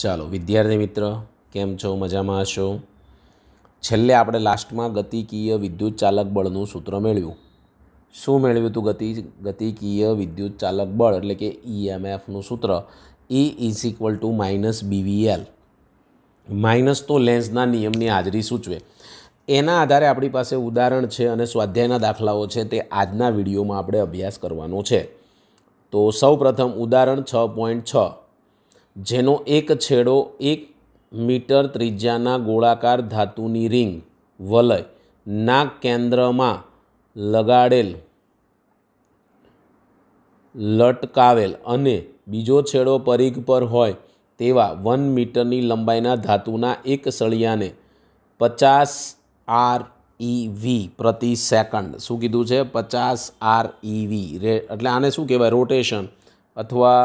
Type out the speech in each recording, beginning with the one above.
ચાલો વિદ્યાર્થી મિત્ર કેમ છો મજામાં હશો છેલ્લે આપણે લાસ્ટમાં ગતિકીય વિદ્યુત ચાલક બળનું સૂત્ર મેળવ્યું શું મેળવ્યું હતું ગતિ ગતિકીય વિદ્યુત ચાલક બળ એટલે કે ઈએમએફનું e સૂત્ર E is equal to minus BVL minus તો લેન્સના નિયમની હાજરી સૂચવે એના આધારે આપણી પાસે ઉદાહરણ છે અને સ્વાધ્યાયના દાખલાઓ છે તે આજના વિડીયોમાં આપણે અભ્યાસ કરવાનો છે તો સૌ પ્રથમ ઉદાહરણ છ પોઈન્ટ છ જેનો એક છેડો એક મીટર ત્રિજ્યાના ગોળાકાર ધાતુની રિંગ વલય ના કેન્દ્રમાં લગાડેલ લટકાવેલ અને બીજો છેડો પરિઘ પર હોય તેવા વન મીટરની લંબાઈના ધાતુના એક સળિયાને પચાસ આર ઈવી પ્રતિ સેકન્ડ શું કીધું છે પચાસ આર ઈવી રે એટલે આને શું કહેવાય રોટેશન અથવા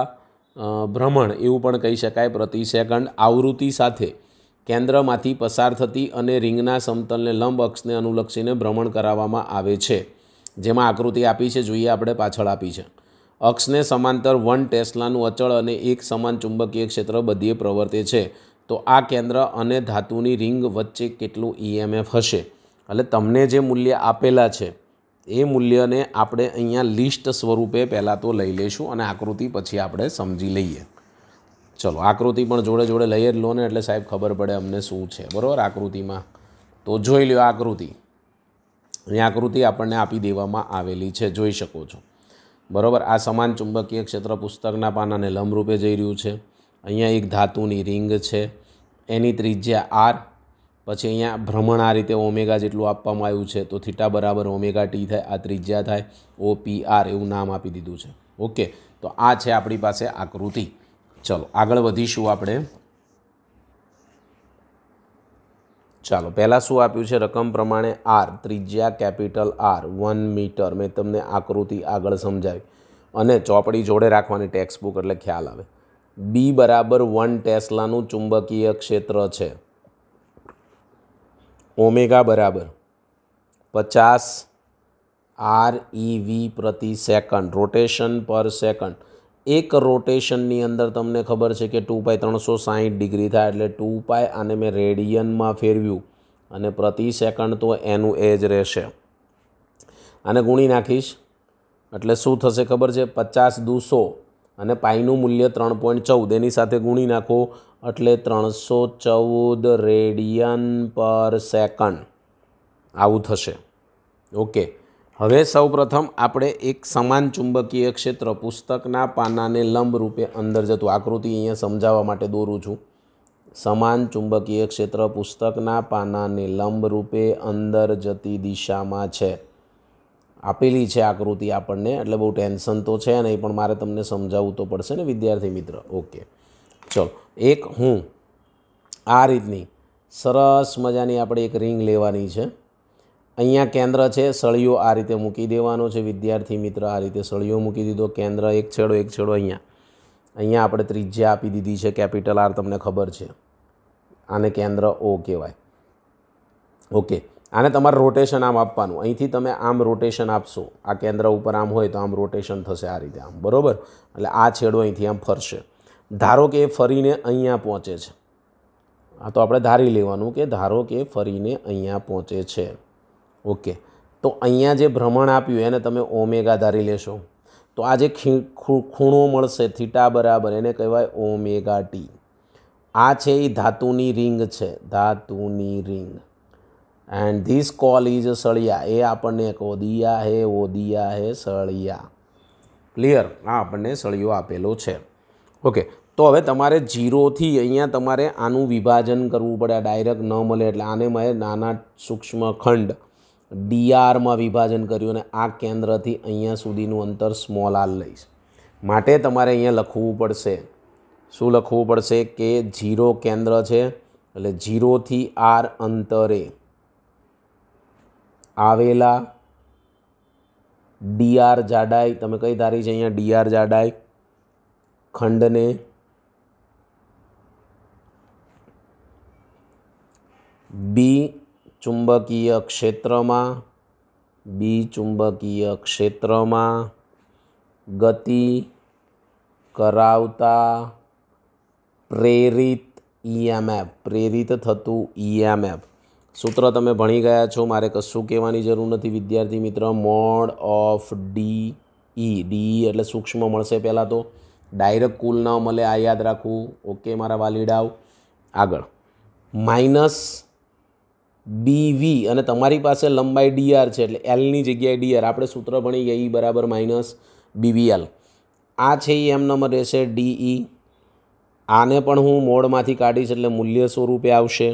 ભ્રમણ એવું પણ કહી શકાય પ્રતિ સેકન્ડ આવૃત્તિ સાથે કેન્દ્રમાંથી પસાર થતી અને રિંગના સમતલને લંબ અક્ષને અનુલક્ષીને ભ્રમણ કરાવવામાં આવે છે જેમાં આકૃતિ આપી છે જોઈએ આપણે પાછળ આપી છે અક્ષને સમાંતર વન ટેસ્લાનું અચળ અને એક સમાન ચુંબકીય ક્ષેત્ર બધીએ પ્રવર્તે છે તો આ કેન્દ્ર અને ધાતુની રિંગ વચ્ચે કેટલું ઈએમએફ e હશે એટલે તમને જે મૂલ્ય આપેલા છે એ મૂલ્યને આપણે અહીંયા લિસ્ટ સ્વરૂપે પહેલાં તો લઈ લઈશું અને આકૃતિ પછી આપણે સમજી લઈએ ચલો આકૃતિ પણ જોડે જોડે લઈએ જ લો ને એટલે સાહેબ ખબર પડે અમને શું છે બરાબર આકૃતિમાં તો જોઈ લ્યો આકૃતિ અહીં આકૃતિ આપણને આપી દેવામાં આવેલી છે જોઈ શકો છો બરાબર આ સમાન ચુંબકીય ક્ષેત્ર પુસ્તકના પાનાને લંબરૂપે જઈ રહ્યું છે અહીંયા એક ધાતુની રિંગ છે એની ત્રિજ્યા આર પછી અહીંયા ભ્રમણ આ રીતે ઓમેગા જેટલું આપવામાં આવ્યું છે તો થીટા બરાબર ઓમેગા ટી થાય આ ત્રિજ્યા થાય ઓ પી આર એવું નામ આપી દીધું છે ઓકે તો આ છે આપણી પાસે આકૃતિ ચલો આગળ વધીશું આપણે ચાલો પહેલાં શું આપ્યું છે રકમ પ્રમાણે આર ત્રિજ્યા કેપિટલ આર વન મીટર મેં તમને આકૃતિ આગળ સમજાવી અને ચોપડી જોડે રાખવાની ટેક્સ બુક એટલે ખ્યાલ આવે બી બરાબર વન ટેસ્લાનું ચુંબકીય ક્ષેત્ર છે ઓમેગા બરાબર પચાસ આર ઈ વી પ્રતિ સેકન્ડ રોટેશન પર સેકન્ડ એક રોટેશનની અંદર તમને ખબર છે કે ટુ પાય ત્રણસો સાહીઠ ડિગ્રી થાય એટલે ટુ પાય આને મેં રેડિયનમાં ફેરવ્યું અને પ્રતિ સેકન્ડ તો એનું એ જ રહેશે આને ગુણી નાખીશ એટલે શું થશે ખબર છે પચાસ દુસો અને પાઈનું મૂલ્ય ત્રણ પોઈન્ટ ચૌદ એની સાથે ગુણી નાખો એટલે ત્રણસો ચૌદ રેડિયન પર સેકન્ડ આવું થશે ઓકે હવે સૌપ્રથમ આપણે એક સમાન ચુંબકીય ક્ષેત્ર પુસ્તકના પાનાને લંબ રૂપે અંદર જતું આકૃતિ અહીંયા સમજાવવા માટે દોરું છું સમાન ચુંબકીય ક્ષેત્ર પુસ્તકના પાનાને લંબ રૂપે અંદર જતી દિશામાં છે આપેલી છે આકૃતિ આપણને એટલે બહુ ટેન્શન તો છે નહીં પણ મારે તમને સમજાવવું તો પડશે ને વિદ્યાર્થી મિત્ર ઓકે ચલો એક હું આ રીતની સરસ મજાની આપણે એક રિંગ લેવાની છે અહીંયા કેન્દ્ર છે સળિયો આ રીતે મૂકી દેવાનો છે વિદ્યાર્થી મિત્ર આ રીતે સળિયો મૂકી દીધો કેન્દ્ર એક છેડો એક છેડો અહીંયા અહીંયા આપણે ત્રિજ્યા આપી દીધી છે કેપિટલ આર તમને ખબર છે આને કેન્દ્ર ઓ કહેવાય ઓકે આને તમારે રોટેશન આમ આપવાનું અહીંથી તમે આમ રોટેશન આપશો આ કેન્દ્ર ઉપર આમ હોય તો આમ રોટેશન થશે આ રીતે આમ બરાબર એટલે આ છેડો અહીંથી આમ ફરશે ધારો કે એ ફરીને અહીંયા પહોંચે છે આ તો આપણે ધારી લેવાનું કે ધારો કે ફરીને અહીંયા પહોંચે છે ઓકે તો અહીંયા જે ભ્રમણ આપ્યું એને તમે ઓમેગા ધારી લેશો તો આ જે ખૂણો મળશે થીટા બરાબર એને કહેવાય ઓમેગા ટી આ છે એ ધાતુની રિંગ છે ધાતુની ring and this coil is સળિયા એ આપણને એક ઓદિયા હે ઓદિયા હે સળિયા ક્લિયર આ આપણને સળિયો આપેલો છે ઓકે તો હવે તમારે જીરોથી અહીંયા તમારે આનું વિભાજન કરવું પડે ડાયરેક્ટ ન મળે એટલે આને મેં નાના સૂક્ષ્મ ખંડ ડીઆરમાં વિભાજન કર્યું અને આ કેન્દ્રથી અહીંયા સુધીનું અંતર સ્મોલ આર લઈશ માટે તમારે અહીંયા લખવું પડશે શું લખવું પડશે કે ઝીરો કેન્દ્ર છે એટલે જીરોથી આર અંતરે આવેલા ડીઆર જાડાઈ તમે કઈ ધારી છે અહીંયા ડીઆર જાડાઈ ખંડને બી ચુંબકીય ક્ષેત્રમાં બી ચુંબકીય ક્ષેત્રમાં ગતિ કરાવતા પ્રેરિત ઈએમએફ e પ્રેરિત થતું ઈએમએફ e સૂત્ર તમે ભણી ગયા છો મારે કશું કહેવાની જરૂર નથી વિદ્યાર્થી મિત્ર mod of D E D એટલે સૂક્ષ્મ મળશે પહેલાં તો ડાયરેક્ટ કુલ ન મળે આ યાદ રાખવું ઓકે મારા વાલીડાઓ આગળ માઇનસ બીવી અને તમારી પાસે લંબાઈ ડીઆર છે એટલે એલની જગ્યાએ ડીઆર આપણે સૂત્ર ભણી ગયા ઈ બરાબર માઇનસ બીવીએલ આ છે એ એમ નંબર રહેશે ડીઈ આને પણ હું મોડમાંથી કાઢીશ એટલે મૂલ્ય સ્વરૂપે આવશે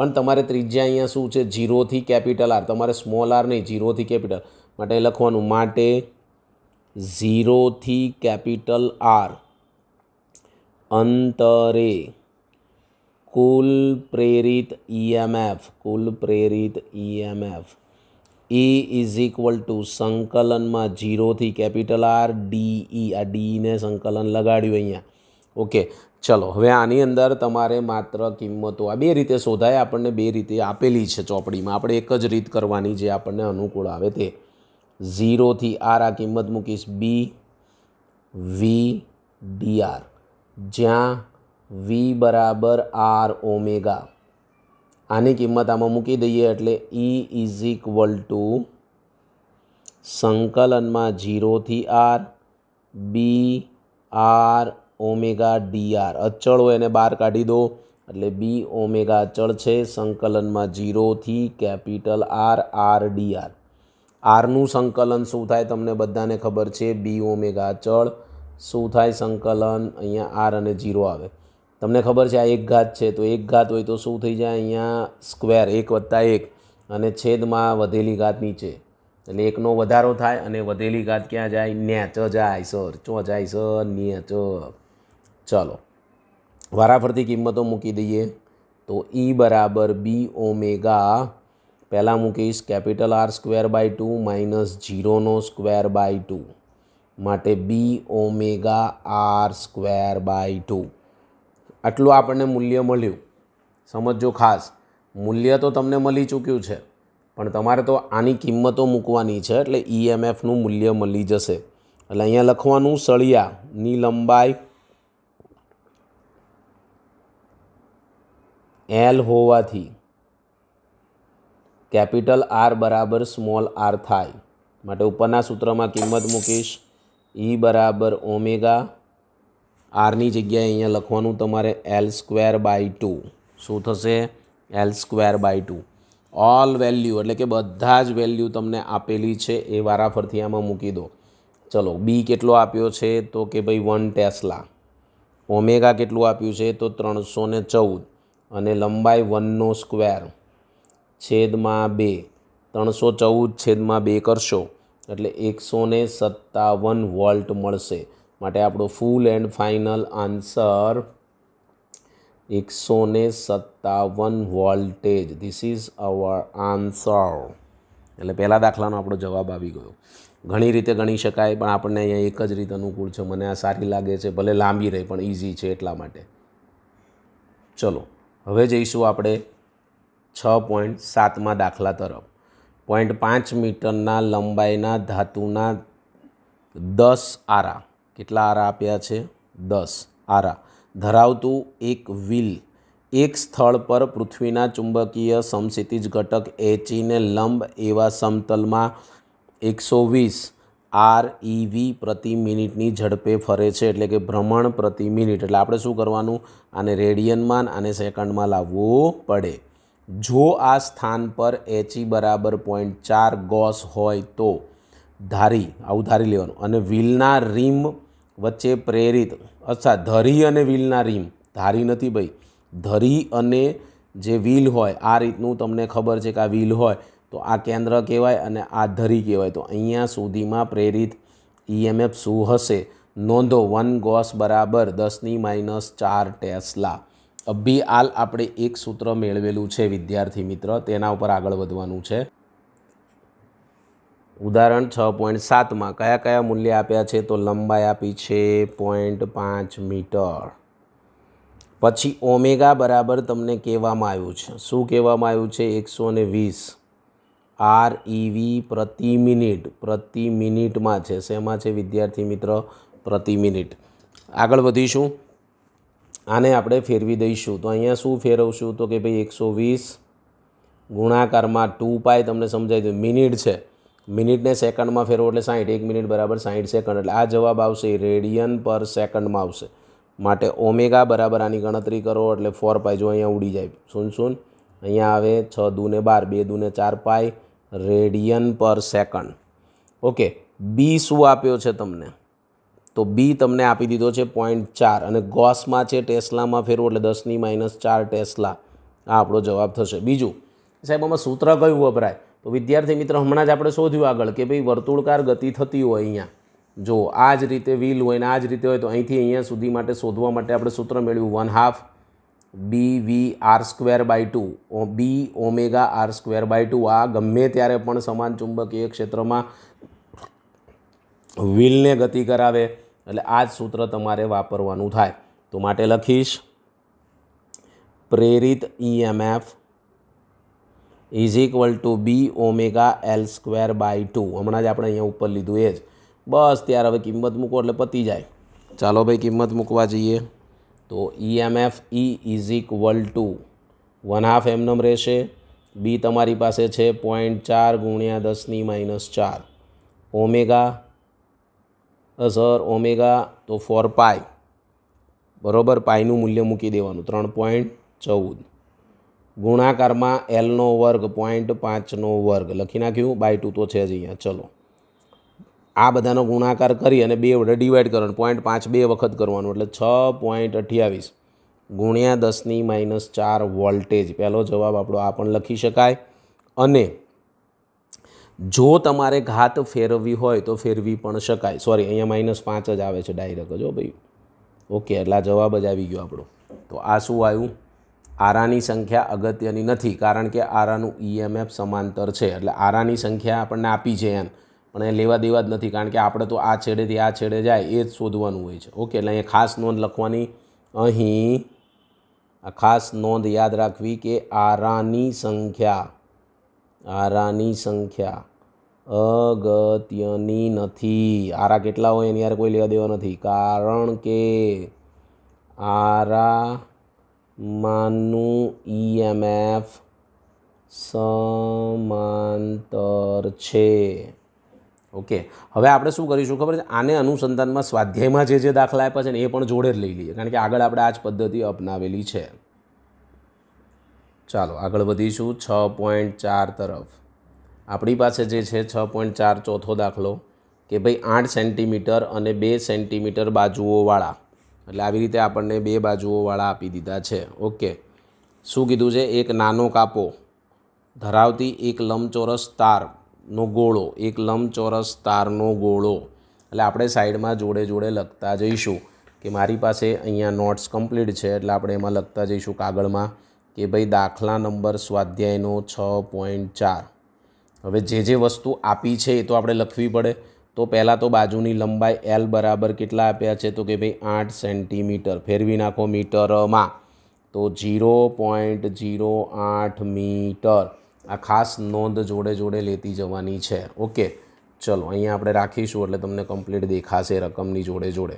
પણ તમારે ત્રિજ્યા અહીંયા શું છે જીરોથી કેપિટલ આર તમારે સ્મોલ આર નહીં જીરોથી કેપિટલ માટે લખવાનું માટે ઝીરોથી કેપિટલ આર અંતરે કુલ પ્રેરિત ઈએમએફ e કુલ પ્રેરિત ઈએમએફ એ ઇઝ ઇક્વલ ટુ સંકલનમાં ઝીરોથી કેપિટલ આર ડીઈ આ ડીને સંકલન લગાડ્યું અહીંયા ઓકે ચલો હવે આની અંદર તમારે માત્ર કિંમતો આ બે રીતે શોધાય આપણને બે રીતે આપેલી છે ચોપડીમાં આપણે એક જ રીત કરવાની જે આપણને અનુકૂળ આવે તે ઝીરોથી આર આ કિંમત મૂકીશ બી વી ડી આર જ્યાં વી બરાબર આર ઓમેગા આની કિંમત આમાં મૂકી દઈએ એટલે ઈ ઇઝ ઇક્વલ ટુ સંકલનમાં ઝીરોથી R B R omega D R હોય એને બહાર કાઢી દો એટલે બી ઓમેગા અચળ છે સંકલનમાં જીરોથી capital R R D R સંકલન શું થાય તમને બધાને ખબર છે બી ઓમેગા અચળ શું થાય સંકલન અહીંયા આર અને જીરો આવે તમને ખબર છે આ એક ઘાત છે તો એક ઘાત હોય તો શું થઈ જાય અહીંયા સ્ક્વેર એક વત્તા એક અને છેદમાં વધેલી ઘાત નીચે એટલે એકનો વધારો થાય અને વધેલી ઘાત ક્યાં જાય ચ જાય સર ચો જાય સર ચ ચાલો વારાફરતી કિંમતો મૂકી દઈએ તો ઈ e બરાબર બી ઓમેગા પહેલાં મૂકીશ capital R square by two minus જીરોનો સ્ક્વેર બાય ટુ માટે B omega R square by two આટલું આપણને મૂલ્ય મળ્યું સમજો ખાસ મૂલ્ય તો તમને મળી ચૂક્યું છે પણ તમારે તો આની કિંમતો મૂકવાની છે એટલે ઈએમએફનું e મૂલ્ય મળી જશે એટલે અહીંયા લખવાનું સળિયાની લંબાઈ એલ હોવાથી કેપિટલ આર બરાબર સ્મોલ આર થાય માટે ઉપરના સૂત્રમાં કિંમત મૂકીશ ઈ e બરાબર ઓમેગા આરની જગ્યાએ અહીંયા લખવાનું તમારે એલ સ્ક્વેર બાય ટુ શું થશે L square by two all value એટલે કે બધા જ વેલ્યુ તમને આપેલી છે એ વારાફરથી આમાં મૂકી દો ચલો બી કેટલો આપ્યો છે તો કે ભાઈ વન ટેસ્લા ઓમેગા કેટલું આપ્યું છે તો ત્રણસો ને ચૌદ અને લંબાઈ વનનો સ્ક્વેર છેદમાં બે ત્રણસો ચૌદ છેદમાં બે કરશો એટલે એકસો ને સત્તાવન વોલ્ટ મળશે માટે આપણો ફૂલ એન્ડ ફાઇનલ આન્સર એકસો ને સત્તાવન voltage this is our answer એટલે પહેલાં દાખલાનો આપણો જવાબ આવી ગયો ઘણી રીતે ગણી શકાય પણ આપણને અહીંયા એક જ રીત અનુકૂળ છે મને આ સારી લાગે છે ભલે લાંબી રહે પણ ઇઝી છે એટલા માટે ચલો હવે જઈશું આપણે છ પોઈન્ટ સાતમાં દાખલા તરફ પોઈન્ટ પાંચ મીટરના લંબાઈના ધાતુના દસ આરા કેટલા આરા આપ્યા છે દસ આરા ધરાવતું એક વ્હીલ એક સ્થળ પર પૃથ્વીના ચુંબકીય સમક્ષિતિજ ઘટક એચીને લંબ એવા સમતલમાં એકસો વીસ આર ઈવી e પ્રતિ મિનિટની ઝડપે ફરે છે એટલે કે ભ્રમણ પ્રતિ મિનિટ એટલે આપણે શું કરવાનું આને રેડિયનમાં આને સેકન્ડમાં લાવવું પડે જો આ સ્થાન પર એચઈ e બરાબર પોઈન્ટ ચાર ગોસ હોય તો ધારી આવું ધારી લેવાનું અને વ્હીલના રીમ વચ્ચે પ્રેરિત અચ્છા ધરી અને વ્હીલના રીમ ધારી નથી ભાઈ ધરી અને જે વ્હીલ હોય આ રીતનું તમને ખબર છે કે આ વ્હીલ હોય તો આ કેન્દ્ર કહેવાય અને આ ધરી કહેવાય તો અહીંયા સુધીમાં પ્રેરિત ઈએમએફ શું હશે નોંધો વન ગોસ બરાબર દસની માઇનસ ચાર ટેસ્લા અભી આલ આપણે એક સૂત્ર મેળવેલું છે વિદ્યાર્થી મિત્ર તેના ઉપર આગળ વધવાનું છે ઉદાહરણ છ પોઈન્ટ સાતમાં કયા કયા મૂલ્ય આપ્યા છે તો લંબાઈ આપી છે પોઈન્ટ પાંચ મીટર પછી ઓમેગા બરાબર તમને કહેવામાં આવ્યું છે શું કહેવામાં આવ્યું છે એકસો ને વીસ આર ઈવી e પ્રતિ મિનિટ પ્રતિ મિનિટમાં છે શેમાં છે વિદ્યાર્થી મિત્ર પ્રતિ મિનિટ આગળ વધીશું આને આપણે ફેરવી દઈશું તો અહીંયા શું ફેરવશું તો કે ભાઈ એકસો વીસ ગુણાકારમાં ટુ પાય તમને સમજાય દઉં મિનિટ છે મિનિટને સેકન્ડમાં ફેરવો એટલે સાઠ એક મિનિટ બરાબર સાઠ સેકન્ડ એટલે આ જવાબ આવશે રેડિયન પર સેકન્ડમાં આવશે માટે ઓમેગા બરાબર આની ગણતરી કરો એટલે ફોર પાય જો અહીંયા ઉડી જાય શૂન શૂન અહીંયા આવે છ દૂને બાર બે દૂને ચાર pi radian per second okay B શું આપ્યો છે તમને તો બી તમને આપી દીધો છે પોઈન્ટ ચાર અને ગોસમાં છે ટેસ્લામાં ફેરવો એટલે દસની માઇનસ ચાર ટેસ્લા આ આપણો જવાબ થશે બીજું સાહેબ આમાં સૂત્ર કયું વપરાય તો વિદ્યાર્થી મિત્ર હમણાં જ આપણે શોધ્યું આગળ કે ભાઈ વર્તુળકાર ગતિ થતી હોય અહીંયા જો આ જ રીતે વ્હીલ હોય ને આ જ રીતે હોય તો અહીંથી અહીંયા સુધી માટે શોધવા માટે આપણે સૂત્ર મેળવ્યું one half B V R square by two B omega R square by two આ ગમે ત્યારે પણ સમાન ચુંબકીય ક્ષેત્રમાં વ્હીલને ગતિ કરાવે એટલે આ જ સૂત્ર તમારે વાપરવાનું થાય તો માટે લખીશ પ્રેરિત EMF is equal to B omega L square by two હમણાં જ આપણે અહીંયા ઉપર લીધું એ જ બસ ત્યારે હવે કિંમત મૂકો એટલે પતી જાય ચાલો ભાઈ કિંમત મૂકવા જઈએ તો E EMF E is equal to one half એમનમ રહેશે બી તમારી પાસે છે પોઈન્ટ ચાર ગુણ્યા દસની માઇનસ ચાર ઓમેગા સર ઓમેગા તો ફોર પાય બરોબર પાયનું મૂલ્ય મૂકી દેવાનું ત્રણ પોઈન્ટ ચૌદ ગુણાકારમાં એલનો વર્ગ પોઈન્ટ પાંચનો વર્ગ લખી નાખ્યું બાય ટુ તો છે જ અહીંયા ચલો આ બધાનો ગુણાકાર કરી અને બે વડે ડિવાઈડ કરવાનું પોઈન્ટ પાંચ બે વખત કરવાનું એટલે છ પોઈન્ટ અઠ્યાવીસ ગુણ્યા દસની માઇનસ ચાર વોલ્ટેજ પહેલો જવાબ આપણો આ પણ લખી શકાય અને જો તમારે ઘાત ફેરવવી હોય તો ફેરવી પણ શકાય સોરી અહીંયા માઇનસ પાંચ જ આવે છે ડાયરેક્ટ જો ભાઈ ઓકે એટલે આ જવાબ જ આવી ગયો આપણો તો આ શું આવ્યું આરાની સંખ્યા અગત્યની નથી કારણ કે આરાનું ઈએમએફ e સમાંતર છે એટલે આરાની સંખ્યા આપણને આપી છે એમ પણ એ લેવા દેવા જ નથી કારણ કે આપણે તો આ છેડેથી આ છેડે જાય એ જ શોધવાનું હોય છે ઓકે એટલે અહીં ખાસ નોંધ લખવાની અહીં આ ખાસ નોંધ યાદ રાખવી કે આરાની સંખ્યા આરાની સંખ્યા અગત્યની નથી આરા કેટલા હોય એની યાર કોઈ લેવા દેવા નથી કારણ કે આરા માનું ઈએમએફ સમાંતર છે ઓકે હવે આપણે શું કરીશું ખબર છે આને અનુસંધાનમાં સ્વાધ્યાયમાં જે જે દાખલા આપ્યા છે ને એ પણ જોડે જ લઈ લઈએ કારણ કે આગળ આપણે આ જ પદ્ધતિ અપનાવેલી છે ચાલો આગળ વધીશું છ પોઈન્ટ ચાર તરફ આપણી પાસે જે છે છ પોઈન્ટ ચાર ચોથો દાખલો કે ભાઈ આઠ સેન્ટીમીટર અને બે સેન્ટીમીટર બાજુઓવાળા એટલે આવી રીતે આપણને બે બાજુઓવાળા આપી દીધા છે ઓકે શું કીધું છે એક નાનો કાપો ધરાવતી એક લંબચોરસ તાર નો ગોળો એક લંબચોરસ તારનો ગોળો એટલે આપણે સાઈડમાં જોડે જોડે લખતા જઈશું કે મારી પાસે અહીંયા નોટ્સ કમ્પ્લીટ છે એટલે આપણે એમાં લખતા જઈશું કાગળમાં કે ભાઈ દાખલા નંબર સ્વાધ્યાયનો છ પોઈન્ટ ચાર હવે જે જે વસ્તુ આપી છે એ તો આપણે લખવી પડે તો પહેલાં તો બાજુની લંબાઈ એલ બરાબર કેટલા આપ્યા છે તો કે ભાઈ આઠ સેન્ટીમીટર ફેરવી નાખો મીટરમાં તો ઝીરો પોઈન્ટ ઝીરો આઠ મીટર આ ખાસ નોંધ જોડે જોડે લેતી જવાની છે ઓકે ચલો અહીંયા આપણે રાખીશું એટલે તમને કમ્પ્લીટ દેખાશે રકમની જોડે જોડે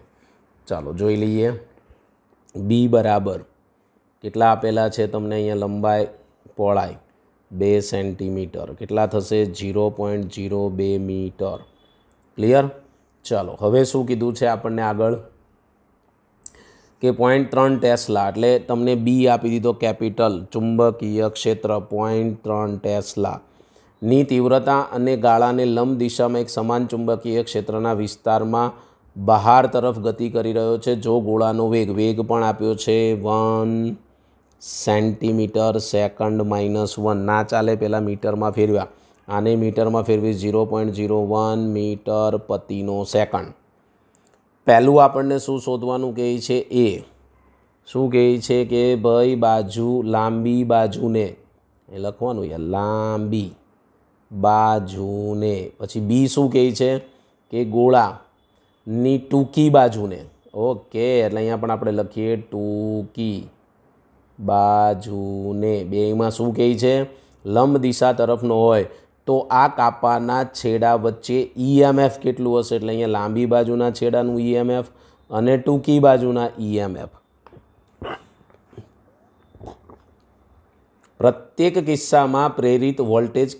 ચાલો જોઈ લઈએ બી બરાબર કેટલા આપેલા છે તમને અહીંયા લંબાઈ પહોળાઈ બે સેન્ટીમીટર કેટલા થશે ઝીરો પોઈન્ટ ઝીરો બે મીટર ક્લિયર ચાલો હવે શું કીધું છે આપણને આગળ કે પોઈન્ટ ત્રણ ટેસ્લા એટલે તમને બી આપી દીધો કેપિટલ ચુંબકીય ક્ષેત્ર પોઈન્ટ ત્રણ ટેસ્લા ની તીવ્રતા અને ગાળાને લંબ દિશામાં એક સમાન ચુંબકીય ક્ષેત્રના વિસ્તારમાં બહાર તરફ ગતિ કરી રહ્યો છે જો ગોળાનો વેગ વેગ પણ આપ્યો છે one centimetre second minus one ના ચાલે પહેલાં મીટરમાં ફેરવ્યા આને મીટરમાં ફેરવી zero point zero one metre પતિનો સેકન્ડ પહેલું આપણને શું શોધવાનું કહે છે એ શું કહે છે કે ભાઈ બાજુ લાંબી બાજુને એ લખવાનું યાર લાંબી બાજુને પછી બી શું કહે છે કે ગોળાની ટૂંકી બાજુને ઓકે એટલે અહીંયા પણ આપણે લખીએ ટૂંકી બાજુને બેમાં શું કહે છે લંબ દિશા તરફનો હોય તો આ કાપાના છેડા વચ્ચે ઈએમએફ e કેટલું હશે એટલે અહીંયા લાંબી બાજુના છેડાનું ઈએમએફ e અને ટૂંકી બાજુના ઈએમએફ e પ્રત્યેક કિસ્સામાં પ્રેરિત વોલ્ટેજ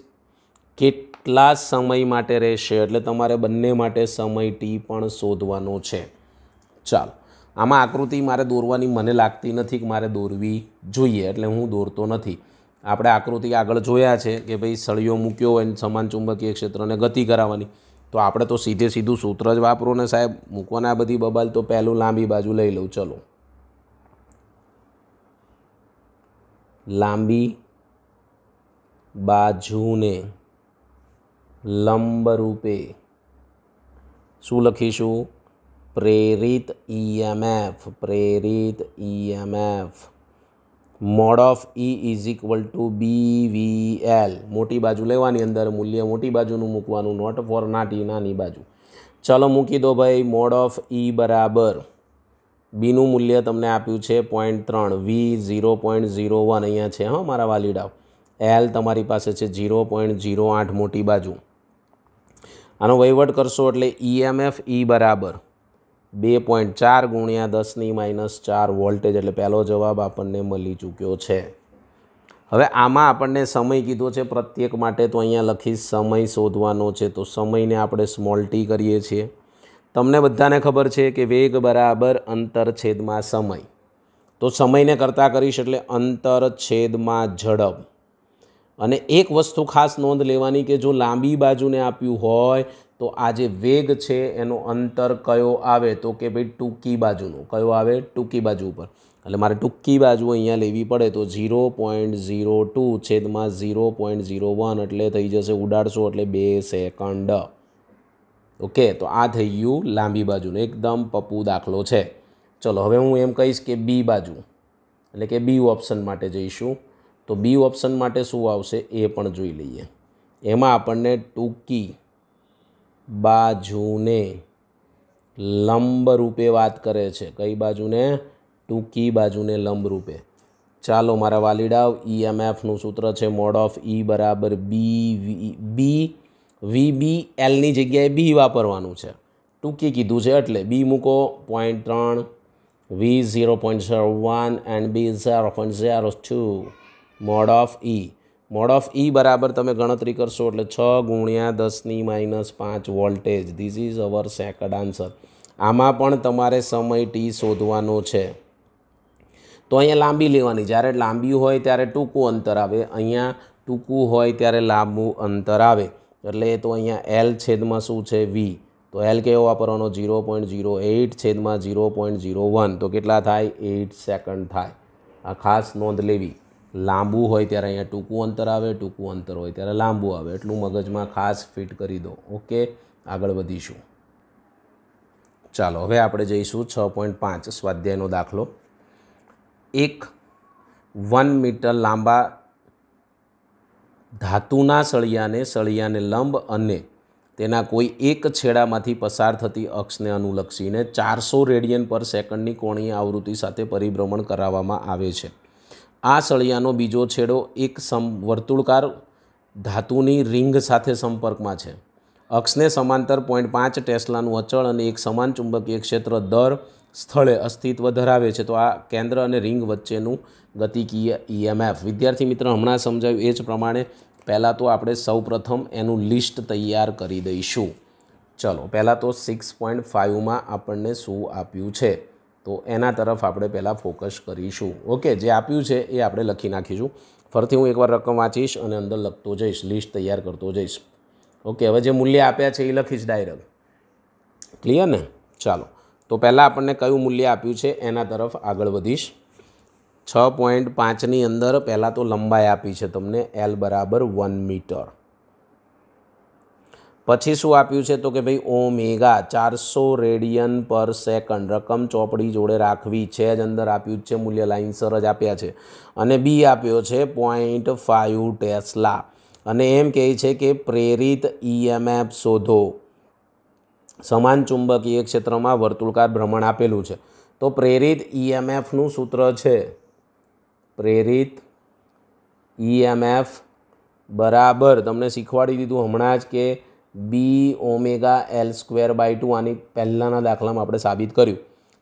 કેટલા સમય માટે રહેશે એટલે તમારે બંને માટે સમય ટી પણ શોધવાનો છે ચાલો આમાં આકૃતિ મારે દોરવાની મને લાગતી નથી કે મારે દોરવી જોઈએ એટલે હું દોરતો નથી આપણે આકૃતિ આગળ જોયા છે કે ભાઈ સળિયો મૂક્યો હોય ને સમાન ચુંબકીય ક્ષેત્રને ગતિ કરાવવાની તો આપણે તો સીધે સીધું સૂત્ર જ વાપરો ને સાહેબ મૂકવાના બધી બબાલ તો પહેલું લાંબી બાજુ લઈ લઉં ચલો લાંબી બાજુને લંબરૂપે શું લખીશું પ્રેરિત ઈએમએફ e પ્રેરિત EMF e mod of E is equal to B V L મોટી બાજુ લેવાની અંદર મૂલ્ય મોટી બાજુનું મૂકવાનું નોટ ફોર નાટી નાની બાજુ ચલો મૂકી દો ભાઈ મોડ ઓફ ઈ e બરાબર બીનું મૂલ્ય તમને આપ્યું છે પોઈન્ટ ત્રણ V zero point zero one અહીંયા છે હા મારા વાલીડાઓ એલ તમારી પાસે છે ઝીરો પોઈન્ટ ઝીરો આઠ મોટી બાજુ આનો વહીવટ કરશો એટલે ઈ એમ એફ ઈ બરાબર બે પોઈન્ટ ચાર ગુણ્યા દસની માઇનસ ચાર વોલ્ટેજ એટલે પહેલો જવાબ આપણને મળી ચૂક્યો છે હવે આમાં આપણને સમય કીધો છે પ્રત્યેક માટે તો અહીંયા લખીશ સમય શોધવાનો છે તો સમયને આપણે સ્મોલ ટી કરીએ છીએ તમને બધાને ખબર છે કે વેગ બરાબર અંતરછેદમાં સમય તો સમયને કરતાં કરીશ એટલે અંતરછેદમાં ઝડપ અને એક વસ્તુ ખાસ નોંધ લેવાની કે જો લાંબી બાજુને આપ્યું હોય તો આ જે વેગ છે એનો અંતર કયો આવે તો કે ભાઈ ટૂંકી બાજુનો કયો આવે ટૂંકી બાજુ ઉપર એટલે મારે ટૂંકી બાજુ અહીંયા લેવી પડે તો ઝીરો પોઈન્ટ ઝીરો ટુ છેદમાં ઝીરો પોઈન્ટ ઝીરો વન એટલે થઈ જશે ઉડાડશો એટલે બે સેકન્ડ ઓકે તો આ થઈ ગયું લાંબી બાજુનો એકદમ પપ્પુ દાખલો છે ચલો હવે હું એમ કહીશ કે બી બાજુ એટલે કે બી ઓપ્શન માટે જઈશું તો બી ઓપ્શન માટે શું આવશે એ પણ જોઈ લઈએ એમાં આપણને ટૂંકી બાજુને લંબ રૂપે વાત કરે છે કઈ બાજુને ટૂંકી બાજુને લંબ રૂપે ચાલો મારા વાલીડાવ ઈએમએફનું e સૂત્ર છે મોડ ઓફ ઈ e બરાબર બી વી બી વી બી એલની જગ્યાએ બી વાપરવાનું છે ટૂંકી કીધું છે એટલે બી મૂકો પોઈન્ટ ત્રણ V zero point zero one and B zero point zero two mod of E e. Mod of E e બરાબર તમે ગણતરી કરશો એટલે છ ગુણ્યા દસની માઇનસ પાંચ voltage this is our second answer આમાં પણ તમારે સમય ટી શોધવાનો છે તો અહીંયા લાંબી લેવાની જ્યારે લાંબી હોય ત્યારે ટૂંકું અંતર આવે અહીંયા ટૂંકું હોય ત્યારે લાંબુ અંતર આવે એટલે તો અહીંયા એલ છેદમાં શું છે વી તો એલ કેવો વાપરવાનો ઝીરો પોઈન્ટ ઝીરો એઇટ છેદમાં ઝીરો પોઈન્ટ ઝીરો વન તો કેટલા થાય એઇટ સેકન્ડ થાય આ ખાસ નોંધ લેવી લાંબુ હોય ત્યારે અહીંયા ટૂંકું અંતર આવે ટૂંકું અંતર હોય ત્યારે લાંબુ આવે એટલું મગજમાં ખાસ ફિટ કરી દો ઓકે આગળ વધીશું ચાલો હવે આપણે જઈશું છ પોઈન્ટ પાંચ સ્વાધ્યાયનો દાખલો એક વન મીટર લાંબા ધાતુના સળિયાને સળિયાને લંબ અને તેના કોઈ એક છેડામાંથી પસાર થતી અક્ષને અનુલક્ષીને ચારસો રેડિયન પર સેકન્ડની કોણીય આવૃત્તિ સાથે પરિભ્રમણ કરાવવામાં આવે છે આ સળિયાનો બીજો છેડો એક સમ વર્તુળકાર ધાતુની રિંગ સાથે સંપર્કમાં છે અક્ષને સમાંતર પોઈન્ટ પાંચ ટેસ્લાનું અચળ અને એક સમાન ચુંબકીય ક્ષેત્ર દર સ્થળે અસ્તિત્વ ધરાવે છે તો આ કેન્દ્ર અને રિંગ વચ્ચેનું ગતિકીય ઈએમએફ e વિદ્યાર્થી મિત્ર હમણાં સમજાવ્યું એ જ પ્રમાણે પહેલાં તો આપણે સૌપ્રથમ એનું લિસ્ટ તૈયાર કરી દઈશું ચલો પહેલાં તો સિક્સ પોઈન્ટ ફાઇવમાં આપણને શું આપ્યું છે તો એના તરફ આપણે પહેલાં ફોકસ કરીશું ઓકે જે આપ્યું છે એ આપણે લખી નાખીશું ફરીથી હું એકવાર રકમ વાંચીશ અને અંદર લખતો જઈશ લિસ્ટ તૈયાર કરતો જઈશ ઓકે હવે જે મૂલ્ય આપ્યા છે એ લખીશ ડાયરેક્ટ ક્લિયર ને ચાલો તો પહેલાં આપણને કયું મૂલ્ય આપ્યું છે એના તરફ આગળ વધીશ છ પોઈન્ટ પાંચની અંદર પહેલાં તો લંબાઈ આપી છે તમને એલ બરાબર વન મીટર પછી શું આપ્યું છે તો કે ભાઈ ઓમેગા ચારસો રેડિયન પર સેકન્ડ રકમ ચોપડી જોડે રાખવી છે જ અંદર આપ્યું છે મૂલ્ય લાઇન્સર જ આપ્યા છે અને બી આપ્યો છે પોઈન્ટ ફાઇવ ટેસ્લા અને એમ કહે છે કે પ્રેરિત ઈએમએફ e શોધો સમાન ચુંબકીય ક્ષેત્રમાં વર્તુળકાર ભ્રમણ આપેલું છે તો પ્રેરિત ઈએમએફનું e સૂત્ર છે પ્રેરિત ઈએમએફ e બરાબર તમને શીખવાડી દીધું હમણાં જ કે B omega L square by two આની પહેલાંના દાખલામાં આપણે સાબિત કર્યું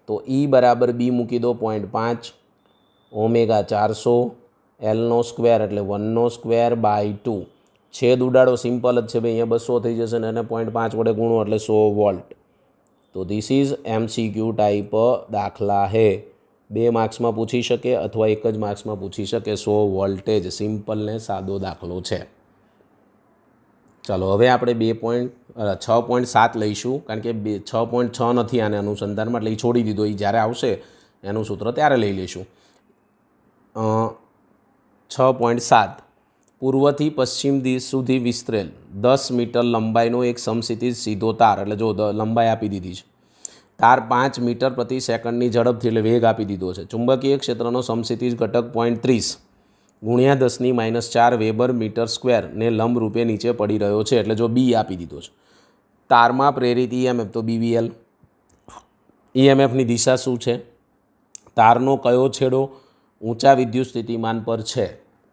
તો ઈ e બરાબર બી મૂકી દો પોઈન્ટ પાંચ ઓમેગા ચારસો એલનો સ્ક્વેર એટલે વનનો સ્ક્વેર બાય ટુ છેદ ઉડાડો સિમ્પલ જ છે ભાઈ અહીંયા બસો થઈ જશે ને એને પોઈન્ટ પાંચ વડે ગુણો એટલે સો વોલ્ટ તો ધીસ ઇઝ ક્યુ ટાઈપ દાખલા હે બે માર્ક્સમાં પૂછી શકે અથવા એક જ માર્ક્સમાં પૂછી શકે સો વોલ્ટેજ સિમ્પલ ને સાદો દાખલો છે ચાલો હવે આપણે બે પોઈન્ટ છ પોઈન્ટ સાત લઈશું કારણ કે બે છ પોઈન્ટ છ નથી આને અનુસંધાનમાં એટલે એ છોડી દીધો એ જ્યારે આવશે એનું સૂત્ર ત્યારે લઈ લઈશું છ પોઈન્ટ સાત પૂર્વથી પશ્ચિમ દિશ સુધી વિસ્તરેલ દસ મીટર લંબાઈનો એક સમસિતિ સીધો તાર એટલે જો લંબાઈ આપી દીધી છે તાર પાંચ મીટર પ્રતિ સેકન્ડની ઝડપથી એટલે વેગ આપી દીધો છે ચુંબકીય ક્ષેત્રનો સમસિતિ ઘટક પોઈન્ટ ત્રીસ ગુણ્યા દસની માઇનસ ચાર વેબર મીટર સ્ક્વેરને લંબરૂપે નીચે પડી રહ્યો છે એટલે જો બી આપી દીધો છે તારમાં પ્રેરિત ઈએમએફ તો બીવીએલ ઈએમએફની દિશા શું છે તારનો કયો છેડો ઊંચા વિદ્યુત સ્થિતિમાન પર છે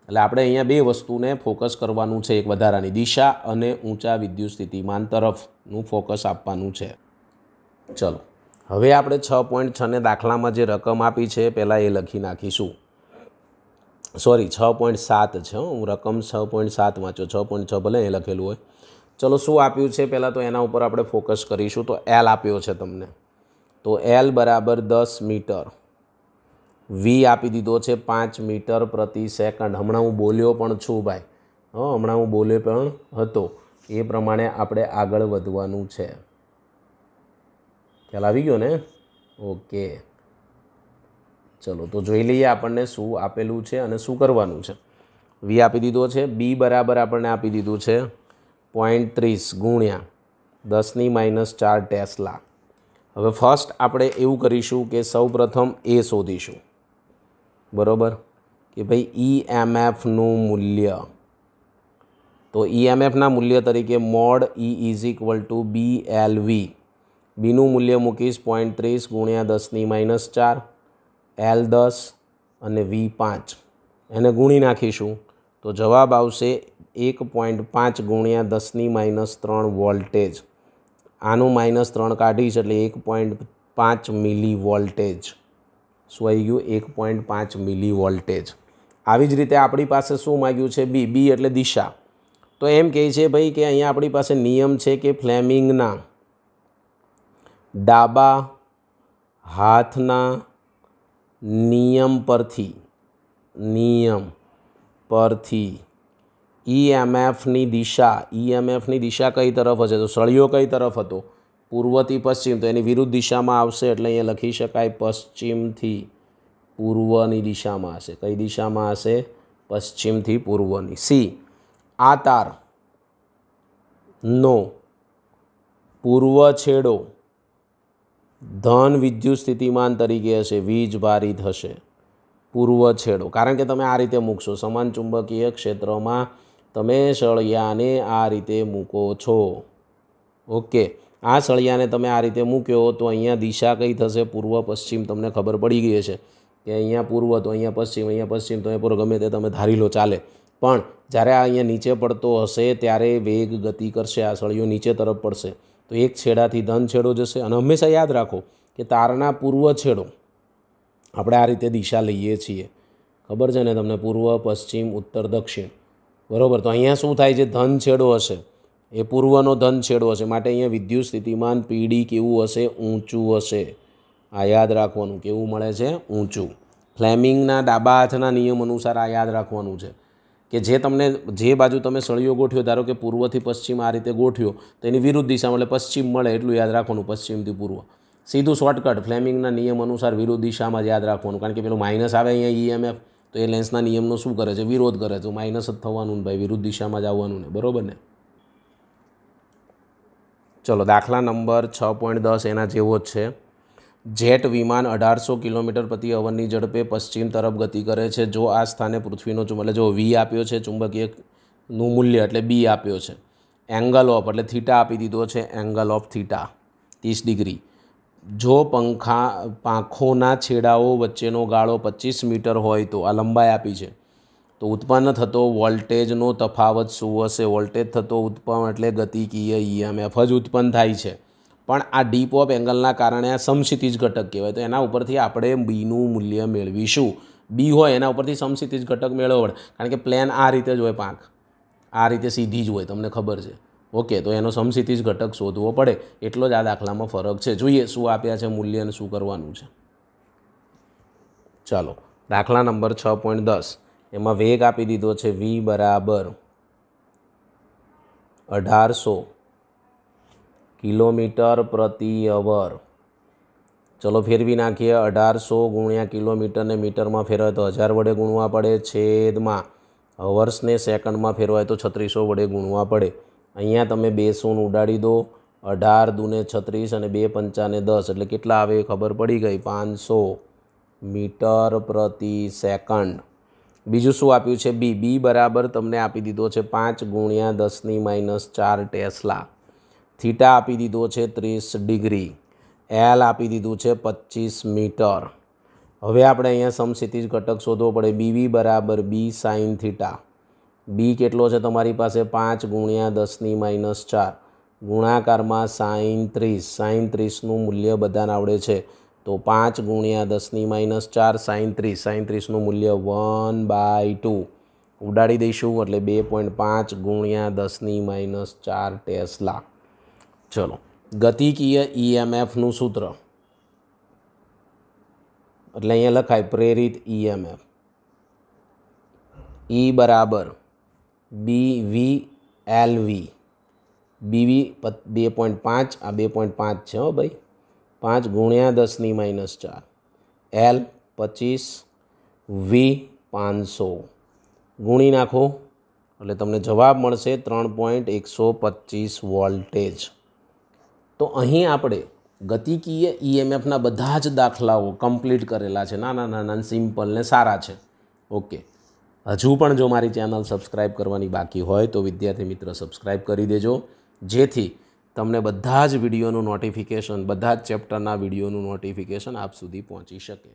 એટલે આપણે અહીંયા બે વસ્તુને ફોકસ કરવાનું છે એક વધારાની દિશા અને ઊંચા વિદ્યુત સ્થિતિમાન તરફનું ફોકસ આપવાનું છે ચલો હવે આપણે છ પોઈન્ટ છને દાખલામાં જે રકમ આપી છે પહેલાં એ લખી નાખીશું સોરી છ પોઈન્ટ સાત છે હું રકમ છ પોઈન્ટ સાત વાંચો છ પોઈન્ટ છ ભલે એ લખેલું હોય ચલો શું આપ્યું છે પહેલાં તો એના ઉપર આપણે ફોકસ કરીશું તો એલ આપ્યો છે તમને તો એલ બરાબર દસ મીટર વી આપી દીધો છે પાંચ મીટર પ્રતિ સેકન્ડ હમણાં હું બોલ્યો પણ છું ભાઈ હં હમણાં હું બોલ્યો પણ હતો એ પ્રમાણે આપણે આગળ વધવાનું છે ખ્યાલ આવી ગયો ને ઓકે ચલો તો જોઈ લઈએ આપણને શું આપેલું છે અને શું કરવાનું છે વી આપી દીધો છે બી બરાબર આપણને આપી દીધું છે પોઈન્ટ ત્રીસ ગુણ્યા દસની માઇનસ ચાર ટેસ્લા હવે ફર્સ્ટ આપણે એવું કરીશું કે સૌપ્રથમ એ શોધીશું બરાબર કે ભાઈ ઈ e એમ એફનું મૂલ્ય તો ઈએમએફના e મૂલ્ય તરીકે mod E is equal to B L V બીનું મૂલ્ય મૂકીશ પોઈન્ટ ત્રીસ ગુણ્યા દસની માઇનસ ચાર એલ દસ અને વી પાંચ એને ગુણી નાખીશું તો જવાબ આવશે એક પોઈન્ટ પાંચ ગુણ્યા દસની માઇનસ ત્રણ વોલ્ટેજ આનું માઇનસ ત્રણ કાઢીશ એટલે એક પોઈન્ટ પાંચ મિલી વોલ્ટેજ શું આવી ગયું એક પોઈન્ટ પાંચ મિલી વોલ્ટેજ આવી જ રીતે આપણી પાસે શું માગ્યું છે બી બી એટલે દિશા તો એમ કહે છે ભાઈ કે અહીંયા આપણી પાસે નિયમ છે કે ફ્લેમિંગના ડાબા હાથના નિયમ પરથી નિયમ પરથી ઈએમએફની દિશા ઈએમએફની દિશા કઈ તરફ હશે તો સળિયો કઈ તરફ હતો પૂર્વથી પશ્ચિમ તો એની વિરુદ્ધ દિશામાં આવશે એટલે અહીંયા લખી શકાય પશ્ચિમથી પૂર્વની દિશામાં હશે કઈ દિશામાં હશે પશ્ચિમથી પૂર્વની સી આ તાર નો પૂર્વ છેડો ધન વિદ્યુત સ્થિતિમાન તરીકે હશે વીજ ભારિત હશે પૂર્વ છેડો કારણ કે તમે આ રીતે મૂકશો સમાન ચુંબકીય ક્ષેત્રમાં તમે સળિયાને આ રીતે મૂકો છો ઓકે આ સળિયાને તમે આ રીતે મૂક્યો તો અહીંયા દિશા કઈ થશે પૂર્વ પશ્ચિમ તમને ખબર પડી ગઈ હશે કે અહીંયા પૂર્વ તો અહીંયા પશ્ચિમ અહીંયા પશ્ચિમ તો અહીંયા ગમે તે તમે ધારી લો ચાલે પણ જ્યારે આ અહીંયા નીચે પડતો હશે ત્યારે વેગ ગતિ કરશે આ સળિયો નીચે તરફ પડશે તો એક છેડાથી ધન છેડો જશે અને હંમેશા યાદ રાખો કે તારના પૂર્વ છેડો આપણે આ રીતે દિશા લઈએ છીએ ખબર છે ને તમને પૂર્વ પશ્ચિમ ઉત્તર દક્ષિણ બરાબર તો અહીંયા શું થાય છે ધન છેડો હશે એ પૂર્વનો ધન છેડો હશે માટે અહીંયા વિદ્યુત સ્થિતિમાન પીડી કેવું હશે ઊંચું હશે આ યાદ રાખવાનું કેવું મળે છે ઊંચું ફ્લેમિંગના ડાબા હાથના નિયમ અનુસાર આ યાદ રાખવાનું છે કે જે તમને જે બાજુ તમે સળિયો ગોઠ્યો ધારો કે પૂર્વથી પશ્ચિમ આ રીતે ગોઠ્યો તો એની વિરુદ્ધ દિશામાં એટલે પશ્ચિમ મળે એટલું યાદ રાખવાનું પશ્ચિમથી પૂર્વ સીધું શોર્ટકટ ફ્લેમિંગના નિયમ અનુસાર વિરુદ્ધ દિશામાં જ યાદ રાખવાનું કારણ કે પેલું માઇનસ આવે અહીંયા ઈએમએફ e તો એ લેન્સના નિયમનો શું કરે છે વિરોધ કરે છે માઇનસ જ થવાનું ભાઈ વિરુદ્ધ દિશામાં જ આવવાનું ને બરાબર ને ચલો દાખલા નંબર છ પોઈન્ટ દસ એના જેવો જ છે જેટ વિમાન અઢારસો કિલોમીટર પ્રતિ અવરની ઝડપે પશ્ચિમ તરફ ગતિ કરે છે જો આ સ્થાને પૃથ્વીનો ચુંબ એટલે જો વી આપ્યો છે ચુંબકીયનું મૂલ્ય એટલે બી આપ્યો છે એંગલ ઓફ એટલે થીટા આપી દીધો છે એંગલ ઓફ થીટા ત્રીસ ડિગ્રી જો પંખા પાંખોના છેડાઓ વચ્ચેનો ગાળો પચીસ મીટર હોય તો આ લંબાઈ આપી છે તો ઉત્પન્ન થતો વોલ્ટેજનો તફાવત શું હશે વોલ્ટેજ થતો ઉત્પન્ન એટલે ગતિકીય ઈએમએફ જ ઉત્પન્ન થાય છે પણ આ ડીપ ઓફ એંગલના કારણે આ સમક્ષિતિજ ઘટક કહેવાય તો એના ઉપરથી આપણે બીનું મૂલ્ય મેળવીશું બી હોય એના ઉપરથી સમસિતિજ ઘટક મેળવવો પડે કારણ કે પ્લેન આ રીતે જ હોય પાંખ આ રીતે સીધી જ હોય તમને ખબર છે ઓકે તો એનો સમક્ષિતિજ ઘટક શોધવો પડે એટલો જ આ દાખલામાં ફરક છે જોઈએ શું આપ્યા છે મૂલ્ય અને શું કરવાનું છે ચાલો દાખલા નંબર છ પોઈન્ટ દસ એમાં વેગ આપી દીધો છે વી બરાબર અઢારસો કિલોમીટર પ્રતિ અવર ચલો ફેરવી નાખીએ અઢારસો ગુણ્યા કિલોમીટરને મીટરમાં ફેરવાય તો હજાર વડે ગુણવા પડે છેદમાં અવર્સને સેકન્ડમાં ફેરવાય તો છત્રીસો વડે ગુણવા પડે અહીંયા તમે બે સૂન ઉડાડી દો અઢાર દૂને છત્રીસ અને બે પંચાને દસ એટલે કેટલા આવે ખબર પડી ગઈ પાંચસો મીટર પ્રતિ સેકન્ડ બીજું શું આપ્યું છે બી બી બરાબર તમને આપી દીધો છે પાંચ ગુણ્યા દસની માઇનસ ચાર ટેસ્લા થીટા આપી દીધો છે ત્રીસ ડિગ્રી એલ આપી દીધું છે પચીસ મીટર હવે આપણે અહીંયા સમક્ષિતિજ ઘટક શોધવો પડે બીવી બરાબર બી સાઇન થીટા બી કેટલો છે તમારી પાસે પાંચ ગુણ્યા દસની માઇનસ ચાર ગુણાકારમાં સાઇન ત્રીસ સાઇન ત્રીસનું મૂલ્ય બધાને આવડે છે તો પાંચ ગુણ્યા દસની માઇનસ ચાર સાઇન ત્રીસ સાઇન ત્રીસનું મૂલ્ય વન બાય ટુ ઉડાડી દઈશું એટલે બે પોઈન્ટ પાંચ ગુણ્યા દસની માઇનસ ચાર ટેસ્લા ચલો ગતિકીય ઈએમએફનું e સૂત્ર એટલે અહીંયા લખાય પ્રેરિત ઈએમએફ e ઈ e બરાબર B V L V B B V બે પોઈન્ટ પાંચ આ બે પોઈન્ટ પાંચ છે હો ભાઈ પાંચ ગુણ્યા દસની માઇનસ ચાર એલ પચીસ વી પાંચસો ગુણી નાખો એટલે તમને જવાબ મળશે ત્રણ પોઈન્ટ એકસો પચીસ વોલ્ટેજ તો અહીં આપણે ગતિકીય ઈએમએફના e બધા જ દાખલાઓ કમ્પ્લીટ કરેલા છે નાના નાના સિમ્પલ ને સારા છે ઓકે હજુ પણ જો મારી ચેનલ સબસ્ક્રાઈબ કરવાની બાકી હોય તો વિદ્યાર્થી મિત્ર સબસ્ક્રાઈબ કરી દેજો જેથી તમને બધા જ વિડીયોનું નોટિફિકેશન બધા જ ચેપ્ટરના વિડીયોનું નોટિફિકેશન આપ સુધી પહોંચી શકે